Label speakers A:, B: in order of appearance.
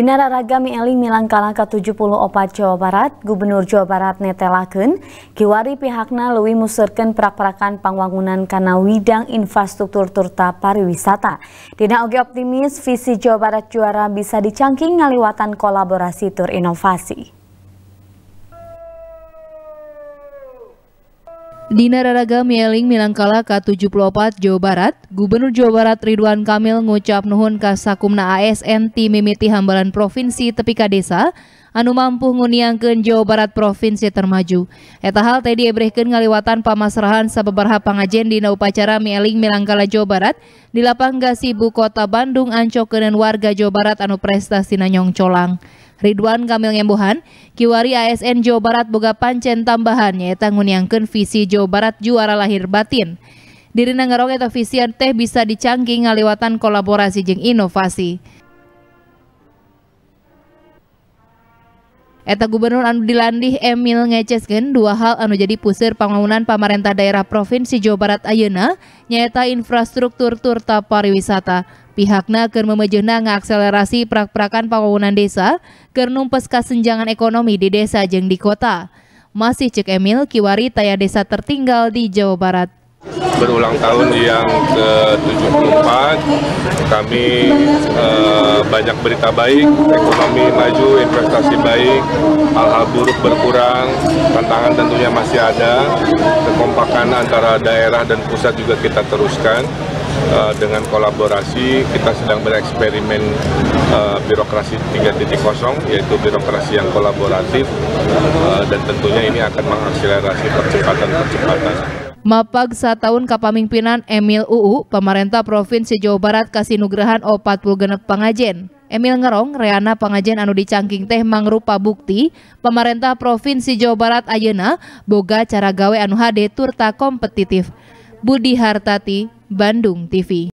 A: Binara ragami eling milang kalaka 70 opat Jawa Barat, Gubernur Jawa Barat netelakeun kiwari pihakna Lewi museurkeun prak-prakan pangwangunan karena widang infrastruktur turta pariwisata. Dina oge optimis visi Jawa Barat juara bisa dicangking ngaliwatan kolaborasi tur inovasi. Dina Raraga Mieling Milangkala K74 Jawa Barat,
B: Gubernur Jawa Barat Ridwan Kamil ngucap nuhun ka sakumna ASN ti mimiti hambalan provinsi tepika desa anu mampu nguniangkeun Jawa Barat provinsi termaju. Eta hal tadi diebrehkeun ngaliwatan pamasrahan sababaraha pangajen dina upacara Mieling Milangkala Jawa Barat di lapang Gasibu Kota Bandung ancokeun warga Jawa Barat anu prestasi nanyong colang. Ridwan Kamil Ngembohan, Kiwari ASN Jawa Barat boga pancen tambahan nyaita ngunyangkan visi Jawa Barat juara lahir batin. Diri nangarong eta visi teh bisa dicangking ngaliwatan kolaborasi jeng inovasi. Eta Gubernur anu dilandih Emil ngecesken dua hal anu jadi pusir pembangunan pemerintah daerah Provinsi Jawa Barat Ayeuna nyata infrastruktur turta pariwisata. Pihaknya akan memejehna ngakselerasi prak-prakan pembangunan desa keur numpes kasenjangan ekonomi di desa jeung di kota. Masih cek Emil kiwari taya desa tertinggal di Jawa Barat.
C: Berulang tahun yang ke-74, kami eh, banyak berita baik, ekonomi maju, investasi baik, hal-hal buruk berkurang, tantangan tentunya masih ada, kekompakan antara daerah dan pusat juga kita teruskan eh, dengan kolaborasi kita sedang bereksperimen uh, birokrasi 3.0 yaitu birokrasi yang kolaboratif eh, dan tentunya ini akan mengakselerasi percepatan-percepatan
B: sa tahun kapamimpinan Emil UU, pemerintah Provinsi Jawa Barat nugrahan o 46 pengajen. pangajen. Emil Ngerong, reana pangajen anu dicangking teh mangrupa bukti, pemerintah Provinsi Jawa Barat ayena boga cara gawe anu hade turta kompetitif. Budi Hartati, Bandung TV.